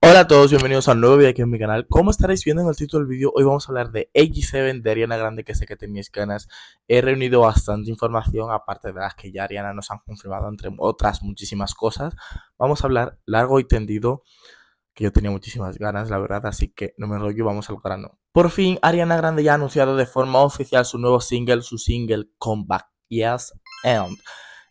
Hola a todos, bienvenidos a un nuevo video aquí en mi canal. Como estaréis viendo en el título del video? hoy vamos a hablar de ag 7 de Ariana Grande, que sé que tenéis ganas. He reunido bastante información, aparte de las que ya Ariana nos han confirmado, entre otras muchísimas cosas. Vamos a hablar largo y tendido, que yo tenía muchísimas ganas, la verdad, así que no me enrollo, vamos al grano. Por fin, Ariana Grande ya ha anunciado de forma oficial su nuevo single, su single Comeback, Yes and...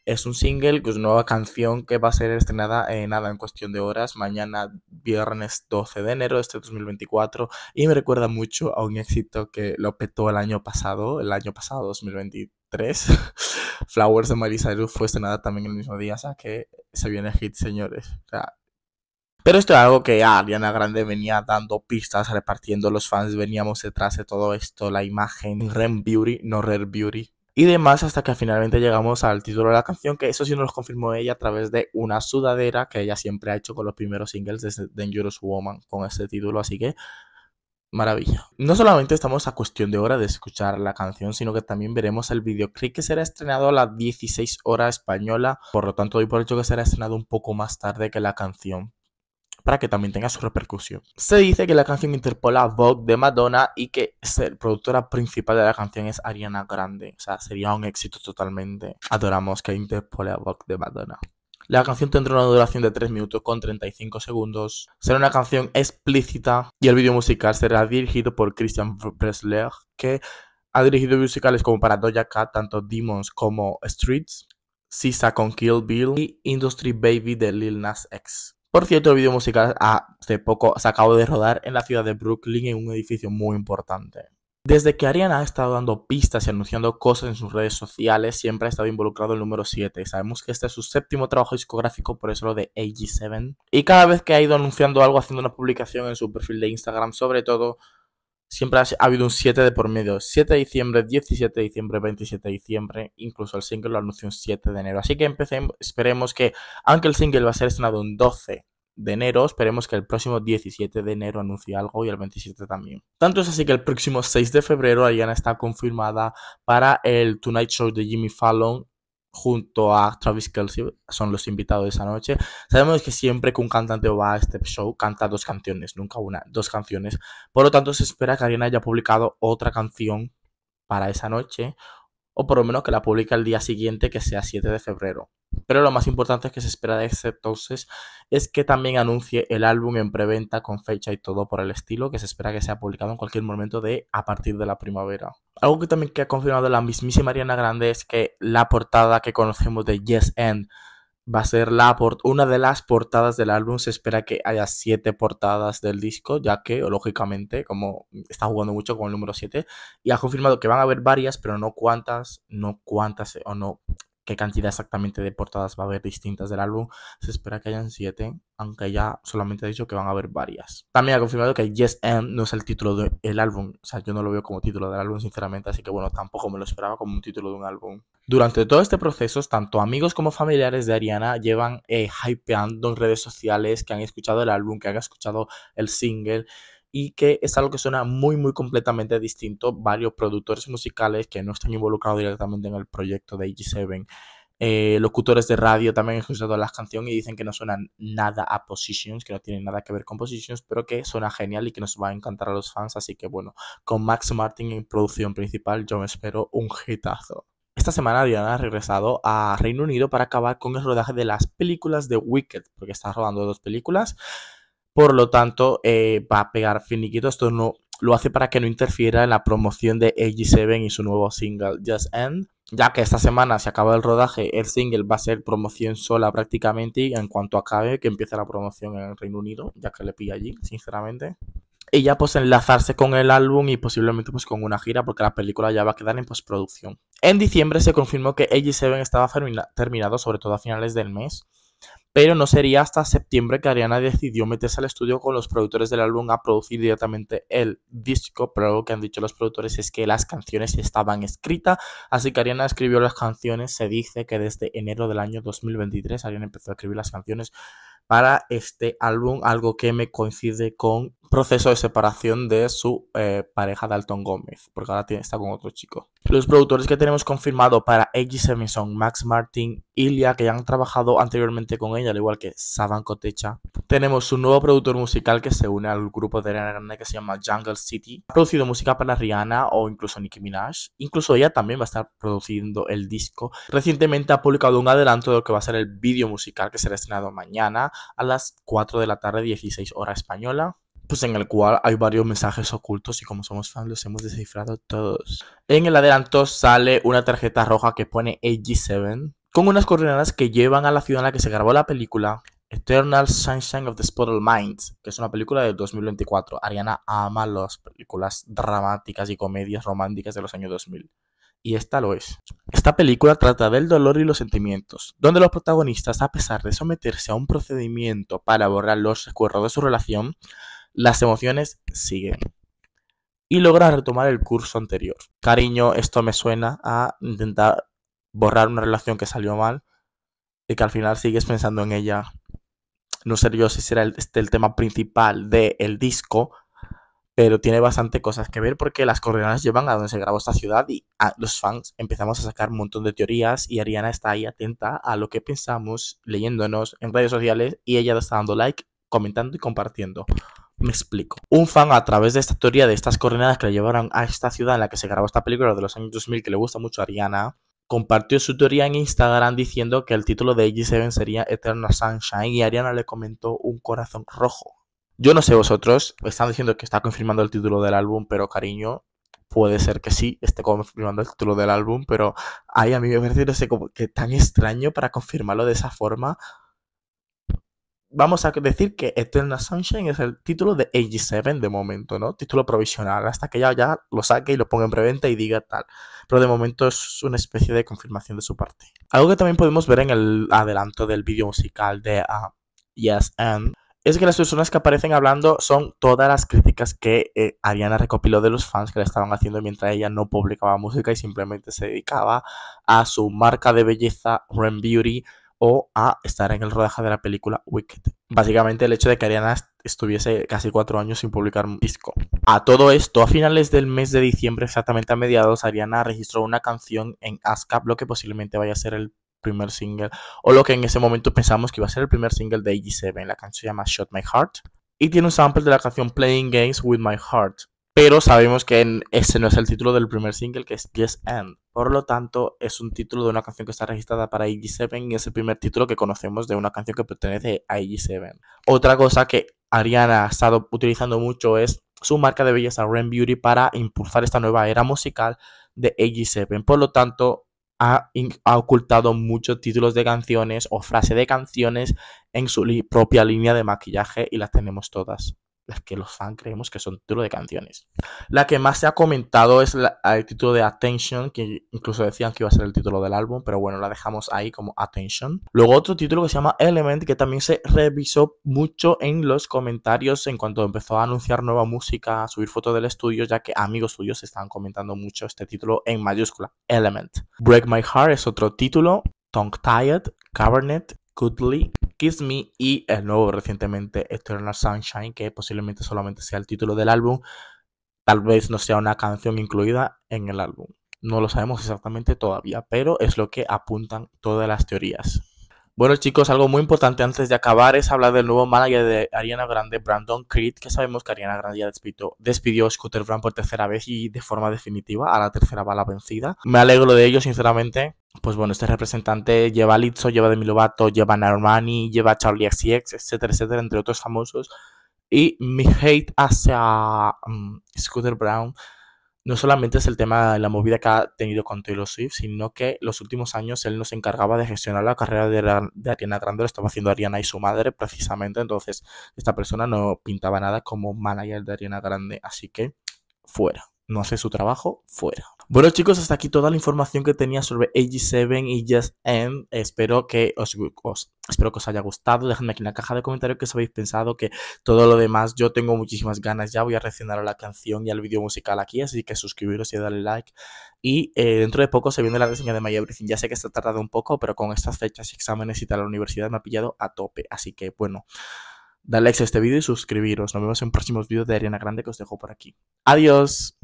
Es un single, una pues, nueva canción que va a ser estrenada eh, nada en cuestión de horas, mañana viernes 12 de enero de este 2024 y me recuerda mucho a un éxito que lo petó el año pasado, el año pasado 2023. Flowers de Marisa Cyrus fue estrenada también el mismo día, o sea que se viene hit, señores. pero esto es algo que Ariana Grande venía dando pistas, repartiendo, los fans veníamos detrás de todo esto, la imagen, Ren Beauty, no Rare Beauty, y demás hasta que finalmente llegamos al título de la canción, que eso sí nos lo confirmó ella a través de una sudadera que ella siempre ha hecho con los primeros singles de Dangerous Woman con ese título, así que maravilla. No solamente estamos a cuestión de hora de escuchar la canción, sino que también veremos el videoclip que será estrenado a las 16 horas española, por lo tanto hoy por hecho que será estrenado un poco más tarde que la canción para que también tenga su repercusión. Se dice que la canción interpola Vogue de Madonna y que la productora principal de la canción es Ariana Grande. O sea, sería un éxito totalmente. Adoramos que interpole a Vogue de Madonna. La canción tendrá una duración de 3 minutos con 35 segundos. Será una canción explícita y el video musical será dirigido por Christian Bresler, que ha dirigido musicales como para Doja Cat, tanto Demons como Streets, Sisa con Kill Bill y Industry Baby de Lil Nas X. Por cierto, el video musical hace poco se acabó de rodar en la ciudad de Brooklyn en un edificio muy importante. Desde que Ariana ha estado dando pistas y anunciando cosas en sus redes sociales, siempre ha estado involucrado el número 7. Sabemos que este es su séptimo trabajo discográfico, por eso lo de AG7. Y cada vez que ha ido anunciando algo, haciendo una publicación en su perfil de Instagram, sobre todo, siempre ha habido un 7 de por medio. 7 de diciembre, 17 de diciembre, 27 de diciembre, incluso el single lo anunció un 7 de enero. Así que empecemos, esperemos que, aunque el single va a ser estrenado un 12 de enero, esperemos que el próximo 17 de enero anuncie algo y el 27 también. Tanto es así que el próximo 6 de febrero Ariana está confirmada para el Tonight Show de Jimmy Fallon junto a Travis Kelsey, son los invitados de esa noche. Sabemos que siempre que un cantante va a este show, canta dos canciones, nunca una, dos canciones. Por lo tanto, se espera que Ariana haya publicado otra canción para esa noche o por lo menos que la publica el día siguiente, que sea 7 de febrero. Pero lo más importante que se espera de ese entonces es que también anuncie el álbum en preventa con fecha y todo por el estilo, que se espera que sea publicado en cualquier momento de a partir de la primavera. Algo que también que ha confirmado la mismísima Ariana Grande es que la portada que conocemos de Yes End, va a ser la una de las portadas del álbum. Se espera que haya siete portadas del disco, ya que, lógicamente, como está jugando mucho con el número 7, y ha confirmado que van a haber varias, pero no cuántas, no cuántas, o no qué cantidad exactamente de portadas va a haber distintas del álbum. Se espera que hayan siete, aunque ya solamente ha dicho que van a haber varias. También ha confirmado que Yes End no es el título del álbum. O sea, yo no lo veo como título del álbum, sinceramente, así que bueno, tampoco me lo esperaba como un título de un álbum. Durante todo este proceso, tanto amigos como familiares de Ariana llevan eh, hypeando en redes sociales que han escuchado el álbum, que han escuchado el single y que es algo que suena muy, muy completamente distinto. Varios productores musicales que no están involucrados directamente en el proyecto de AG7, eh, locutores de radio también han escuchado las canciones y dicen que no suenan nada a Positions, que no tienen nada que ver con Positions, pero que suena genial y que nos va a encantar a los fans. Así que bueno, con Max Martin en producción principal, yo me espero un hitazo. Esta semana Diana ha regresado a Reino Unido para acabar con el rodaje de las películas de Wicked, porque está rodando dos películas. Por lo tanto, eh, va a pegar finiquito. Esto no lo hace para que no interfiera en la promoción de AG7 y su nuevo single Just End. Ya que esta semana se acaba el rodaje, el single va a ser promoción sola prácticamente y en cuanto acabe, que empiece la promoción en el Reino Unido, ya que le pilla allí, sinceramente y ya pues enlazarse con el álbum y posiblemente pues con una gira porque la película ya va a quedar en postproducción. En diciembre se confirmó que AG7 estaba terminado sobre todo a finales del mes pero no sería hasta septiembre que Ariana decidió meterse al estudio con los productores del álbum a producir directamente el disco, pero lo que han dicho los productores es que las canciones estaban escritas, así que Ariana escribió las canciones, se dice que desde enero del año 2023 Ariana empezó a escribir las canciones para este álbum, algo que me coincide con proceso de separación de su eh, pareja Dalton Gómez, porque ahora está con otro chico. Los productores que tenemos confirmado para X son Max Martin, Ilya, que ya han trabajado anteriormente con ella, al igual que Saban Cotecha, Tenemos un nuevo productor musical que se une al grupo de Ariana Grande que se llama Jungle City. Ha producido música para Rihanna o incluso Nicki Minaj. Incluso ella también va a estar produciendo el disco. Recientemente ha publicado un adelanto de lo que va a ser el vídeo musical que será estrenado mañana a las 4 de la tarde, 16 horas española pues en el cual hay varios mensajes ocultos y como somos fans los hemos descifrado todos. En el adelanto sale una tarjeta roja que pone AG7 con unas coordenadas que llevan a la ciudad en la que se grabó la película Eternal Sunshine of the Spotless Minds, que es una película del 2024. Ariana ama las películas dramáticas y comedias románticas de los años 2000 y esta lo es. Esta película trata del dolor y los sentimientos, donde los protagonistas, a pesar de someterse a un procedimiento para borrar los recuerdos de su relación, las emociones siguen. Y logras retomar el curso anterior. Cariño, esto me suena a intentar borrar una relación que salió mal y que al final sigues pensando en ella. No sé yo si será el, este el tema principal del disco, pero tiene bastante cosas que ver porque las coordenadas llevan a donde se grabó esta ciudad y los fans empezamos a sacar un montón de teorías y Ariana está ahí atenta a lo que pensamos, leyéndonos en redes sociales y ella está dando like, comentando y compartiendo. Me explico. Un fan a través de esta teoría de estas coordenadas que le llevaron a esta ciudad en la que se grabó esta película de los años 2000 que le gusta mucho a Ariana, compartió su teoría en Instagram diciendo que el título de AG7 sería Eternal Sunshine y Ariana le comentó un corazón rojo. Yo no sé vosotros, están diciendo que está confirmando el título del álbum, pero cariño, puede ser que sí, esté confirmando el título del álbum, pero ahí a mí me parece como que tan extraño para confirmarlo de esa forma vamos a decir que Eternal Sunshine es el título de AG7 de momento, ¿no? Título provisional, hasta que ya, ya lo saque y lo ponga en preventa y diga tal. Pero de momento es una especie de confirmación de su parte. Algo que también podemos ver en el adelanto del vídeo musical de ah, Yes and es que las personas que aparecen hablando son todas las críticas que eh, Ariana recopiló de los fans que le estaban haciendo mientras ella no publicaba música y simplemente se dedicaba a su marca de belleza, Ren Beauty, o a estar en el rodaje de la película Wicked. Básicamente el hecho de que Ariana estuviese casi cuatro años sin publicar un disco. A todo esto, a finales del mes de diciembre, exactamente a mediados, Ariana registró una canción en ASCAP, lo que posiblemente vaya a ser el primer single, o lo que en ese momento pensamos que iba a ser el primer single de AG7. La canción se llama Shot My Heart y tiene un sample de la canción Playing Games with My Heart. Pero sabemos que ese no es el título del primer single, que es Yes End. Por lo tanto, es un título de una canción que está registrada para IG7 y es el primer título que conocemos de una canción que pertenece a IG7. Otra cosa que Ariana ha estado utilizando mucho es su marca de belleza Ren Beauty para impulsar esta nueva era musical de AG7. Por lo tanto, ha, ocultado muchos títulos de canciones o frase de canciones en su propia línea de maquillaje y las tenemos todas las que los fans creemos que son título de canciones. La que más se ha comentado es el título de Attention, que incluso decían que iba a ser el título del álbum, pero bueno, la dejamos ahí como Attention. Luego otro título que se llama Element, que también se revisó mucho en los comentarios en cuanto empezó a anunciar nueva música, a subir fotos del estudio, ya que amigos suyos estaban comentando mucho este título en mayúscula, Element. Break My Heart es otro título, Tongue Tied, Cabernet, Goodly, Kiss Me y el nuevo recientemente Eternal Sunshine, que posiblemente solamente sea el título del álbum. Tal vez no sea una canción incluida en el álbum. No lo sabemos exactamente todavía, pero es lo que apuntan todas las teorías. Bueno chicos, algo muy importante antes de acabar es hablar del nuevo manager de Ariana Grande, Brandon Creed, que sabemos que Ariana Grande ya despidió, a Scooter Brown por tercera vez y de forma definitiva, a la tercera bala vencida. Me alegro de ello, sinceramente pues bueno, este representante lleva a Lizzo, lleva a Demi Lovato, lleva a Normani, lleva a Charlie XCX, etcétera, etcétera, entre otros famosos. Y mi hate hacia mm, Scooter Brown no solamente es el tema de la movida que ha tenido con Taylor Swift, sino que los últimos años él no se encargaba de gestionar la carrera de, la, de Ariana Grande, lo estaba haciendo Ariana y su madre precisamente, entonces esta persona no pintaba nada como manager de Ariana Grande, así que fuera no hace su trabajo, fuera. Bueno chicos, hasta aquí toda la información que tenía sobre AG7 y Just End. Espero que os, espero que os haya gustado. Dejadme aquí en la caja de comentarios que os habéis pensado, que todo lo demás yo tengo muchísimas ganas. Ya voy a reaccionar a la canción y al vídeo musical aquí, así que suscribiros y darle like. Y eh, dentro de poco se viene la reseña de My Everything. Ya sé que está tardado un poco, pero con estas fechas y exámenes y tal, la universidad me ha pillado a tope. Así que bueno. Dale like a este vídeo y suscribiros. Nos vemos en próximos vídeos de Ariana Grande que os dejo por aquí. Adiós.